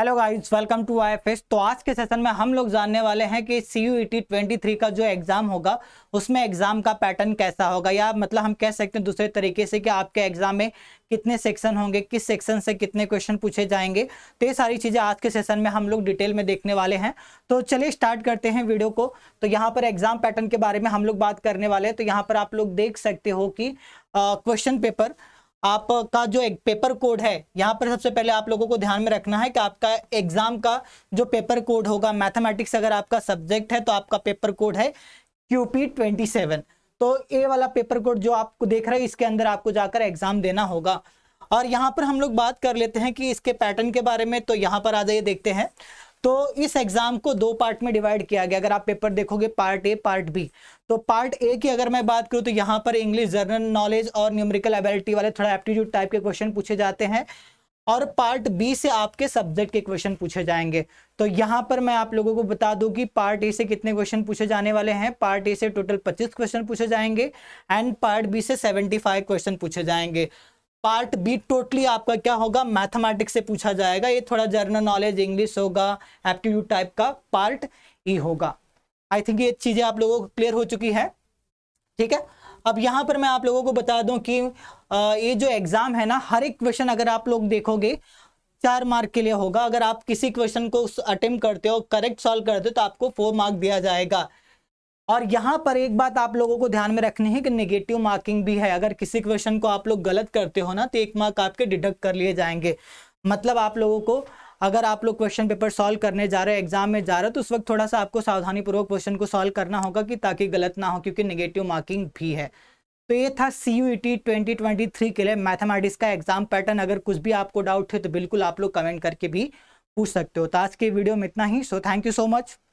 hello guys welcome to I F तो आज के सेशन में हम लोग जानने वाले हैं कि सी यू ट्वेंटी का जो एग्ज़ाम होगा उसमें एग्ज़ाम का पैटर्न कैसा होगा या मतलब हम कह सकते हैं दूसरे तरीके से कि आपके एग्ज़ाम में कितने सेक्शन होंगे किस सेक्शन से कितने क्वेश्चन पूछे जाएंगे तो ये सारी चीज़ें आज के सेशन में हम लोग डिटेल में देखने वाले हैं तो चलिए स्टार्ट करते हैं वीडियो को तो यहाँ पर एग्ज़ाम पैटर्न के बारे में हम लोग बात करने वाले हैं तो यहाँ पर आप लोग देख सकते हो कि क्वेश्चन पेपर आपका जो एक पेपर कोड है यहाँ पर सबसे पहले आप लोगों को ध्यान में रखना है कि आपका एग्जाम का जो पेपर कोड होगा मैथमेटिक्स अगर आपका सब्जेक्ट है तो आपका पेपर कोड है क्यूपी ट्वेंटी सेवन तो ए वाला पेपर कोड जो आपको देख रहे हैं इसके अंदर आपको जाकर एग्जाम देना होगा और यहाँ पर हम लोग बात कर लेते हैं कि इसके पैटर्न के बारे में तो यहाँ पर आ जाइए देखते हैं तो इस एग्जाम को दो पार्ट में डिवाइड किया गया अगर आप पेपर देखोगे पार्ट ए पार्ट बी तो पार्ट ए की अगर मैं बात करूं तो यहाँ पर इंग्लिश जनरल नॉलेज और न्यूमेरिकल एबिलिटी वाले थोड़ा एप्टीट्यूड टाइप के क्वेश्चन पूछे जाते हैं और पार्ट बी से आपके सब्जेक्ट के क्वेश्चन पूछे जाएंगे तो यहाँ पर मैं आप लोगों को बता दूं कि पार्ट ए से कितने क्वेश्चन पूछे जाने वाले हैं पार्ट ए से टोटल 25 क्वेश्चन पूछे जाएंगे एंड पार्ट बी से 75 क्वेश्चन पूछे जाएंगे पार्ट बी टोटली आपका क्या होगा मैथमेटिक्स से पूछा जाएगा ये थोड़ा जर्नल नॉलेज इंग्लिश होगा एप्टीट्यूड टाइप का पार्ट ई e होगा आई थिंक ये चीज़ें आप लोगों को क्लियर हो चुकी है ठीक है अब यहां पर मैं आप लोगों को बता दूं कि ये जो एग्ज़ाम है ना हर एक क्वेश्चन अगर आप लोग देखोगे चार मार्क के लिए होगा अगर आप किसी क्वेश्चन को अटेम्प्ट करते हो करेक्ट सॉल्व करते हो तो आपको फोर मार्क दिया जाएगा और यहाँ पर एक बात आप लोगों को ध्यान में रखनी है कि नेगेटिव मार्किंग भी है अगर किसी क्वेश्चन को आप लोग गलत करते हो ना तो एक मार्क आपके डिडक्ट कर लिए जाएंगे मतलब आप लोगों को अगर आप लोग क्वेश्चन पेपर सॉल्व करने जा रहे हो एग्जाम में जा रहे हो तो उस वक्त थोड़ा सा आपको सावधानी पूर्वक क्वेश्चन को सॉल्व करना होगा कि ताकि गलत ना हो क्योंकि निगेटिव मार्किंग भी है तो ये था सी यू ई टी के लिए मैथमेटिक्स का एग्जाम पैटर्न अगर कुछ भी आपको डाउट है तो बिल्कुल आप लोग कमेंट करके भी पूछ सकते हो तो आज के वीडियो में इतना ही so thank you so much